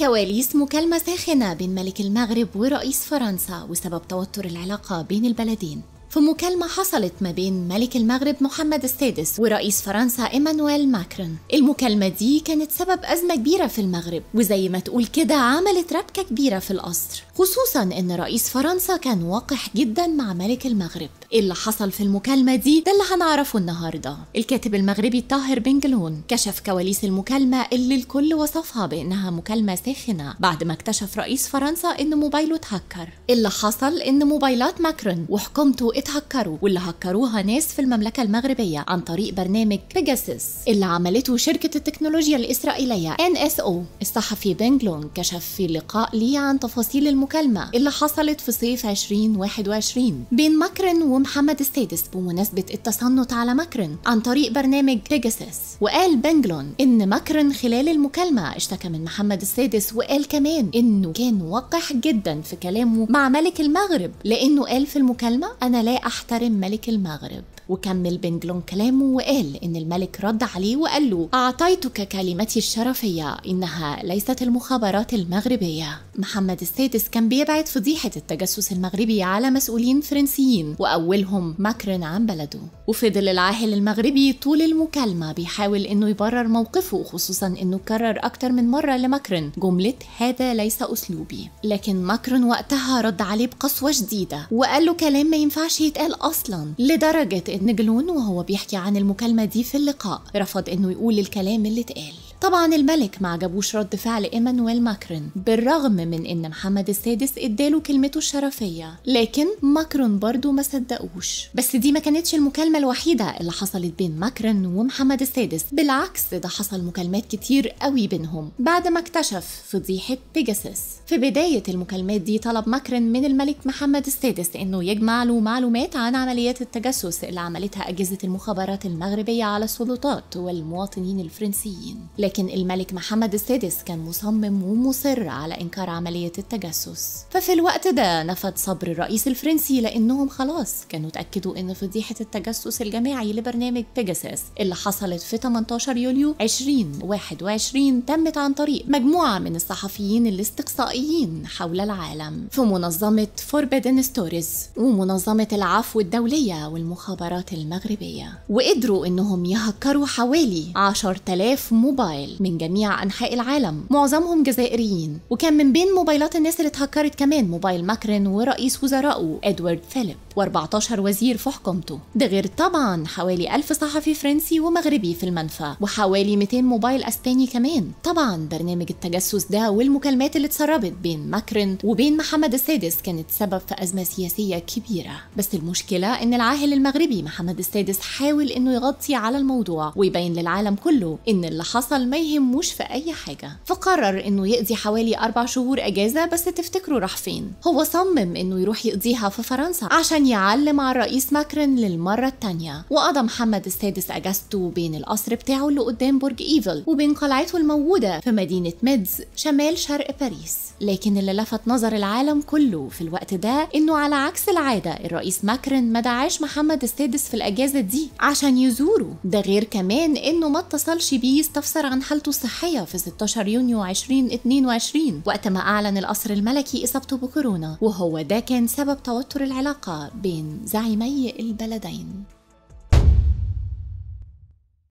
كواليس مكالمة ساخنة بين ملك المغرب ورئيس فرنسا وسبب توتر العلاقة بين البلدين في مكالمة حصلت ما بين ملك المغرب محمد السادس ورئيس فرنسا إيمانويل ماكرون المكالمة دي كانت سبب أزمة كبيرة في المغرب وزي ما تقول كده عملت ربكة كبيرة في القصر خصوصا إن رئيس فرنسا كان وقح جدا مع ملك المغرب إيه اللي حصل في المكالمة دي ده اللي هنعرفه النهاردة الكاتب المغربي طاهر بنجلون كشف كواليس المكالمة اللي الكل وصفها بإنها مكالمة ساخنة بعد ما اكتشف رئيس فرنسا إن موبايله اتهكر إيه اللي حصل إن موبايلات ماكرون وحكومته اتهكروا واللي هكروها ناس في المملكة المغربية عن طريق برنامج بيجاسس اللي عملته شركة التكنولوجيا الإسرائيلية NSO الصحفي بنجلون كشف في لقاء ليه عن تفاصيل المكالمة اللي حصلت في صيف 2021 بين مكرن ومحمد السادس بمناسبة التصنت على مكرن عن طريق برنامج بيجاسس وقال بنجلون إن مكرن خلال المكالمة اشتكى من محمد السادس وقال كمان إنه كان وقح جدا في كلامه مع ملك المغرب لأنه قال في المكالمة أنا لا لا أحترم ملك المغرب وكمل بنجلون كلامه وقال إن الملك رد عليه وقال له أعطيتك كلمتي الشرفية إنها ليست المخابرات المغربية محمد السادس كان بيبعد فضيحة التجسس المغربي على مسؤولين فرنسيين وأولهم ماكرون عن بلده وفضل العاهل المغربي طول المكالمة بيحاول انه يبرر موقفه خصوصا انه كرر اكتر من مرة لماكرون جملة هذا ليس اسلوبي لكن ماكرون وقتها رد عليه بقسوة شديدة وقال له كلام ما ينفعش يتقال اصلا لدرجة ان جلون وهو بيحكي عن المكالمة دي في اللقاء رفض انه يقول الكلام اللي اتقال طبعا الملك ما عجبوش رد فعل ايمانويل ماكرون بالرغم من ان محمد السادس اداله كلمته الشرفيه لكن ماكرون برضه ما صدقوش بس دي ما كانتش المكالمه الوحيده اللي حصلت بين ماكرون ومحمد السادس بالعكس ده حصل مكالمات كتير قوي بينهم بعد ما اكتشف فضيحه بيجاسس في بدايه المكالمات دي طلب ماكرون من الملك محمد السادس انه يجمع له معلومات عن عمليات التجسس اللي عملتها اجهزه المخابرات المغربيه على السلطات والمواطنين الفرنسيين لكن الملك محمد السادس كان مصمم ومصر على إنكار عملية التجسس ففي الوقت ده نفد صبر الرئيس الفرنسي لأنهم خلاص كانوا اتأكدوا إن فضيحة التجسس الجماعي لبرنامج بيجاساس اللي حصلت في 18 يوليو 2021 تمت عن طريق مجموعة من الصحفيين الاستقصائيين حول العالم في منظمة فوربيدن ستوريز ومنظمة العفو الدولية والمخابرات المغربية وقدروا إنهم يهكروا حوالي 10000 موبايل الموبايل من جميع أنحاء العالم معظمهم جزائريين وكان من بين موبايلات الناس اللي اتهكرت كمان موبايل ماكرين ورئيس وزرائه إدوارد فيليب و14 وزير في حكومته ده غير طبعا حوالي 1000 صحفي فرنسي ومغربي في المنفى وحوالي 200 موبايل أسباني كمان طبعا برنامج التجسس ده والمكالمات اللي اتسربت بين ماكرين وبين محمد السادس كانت سبب في أزمة سياسية كبيرة بس المشكلة إن العاهل المغربي محمد السادس حاول إنه يغطي على الموضوع ويبين للعالم كله إن اللي حصل ما يهموش في أي حاجة فقرر إنه يقضي حوالي أربع شهور أجازة بس تفتكروا راح فين هو صمم إنه يروح يقضيها في فرنسا عشان يعلم على الرئيس ماكرون للمرة التانية وقضى محمد السادس أجازته بين القصر بتاعه اللي قدام برج إيفل وبين قلعته الموجودة في مدينة ميدز شمال شرق باريس لكن اللي لفت نظر العالم كله في الوقت ده إنه على عكس العادة الرئيس ماكرون ما دعاش محمد السادس في الأجازة دي عشان يزوره ده غير كمان إنه ما اتصلش بيه يستفسر عن عن حالته الصحية في 16 يونيو 2022 وقت ما أعلن القصر الملكي إصابته بكورونا وهو ده كان سبب توتر العلاقة بين زعيمي البلدين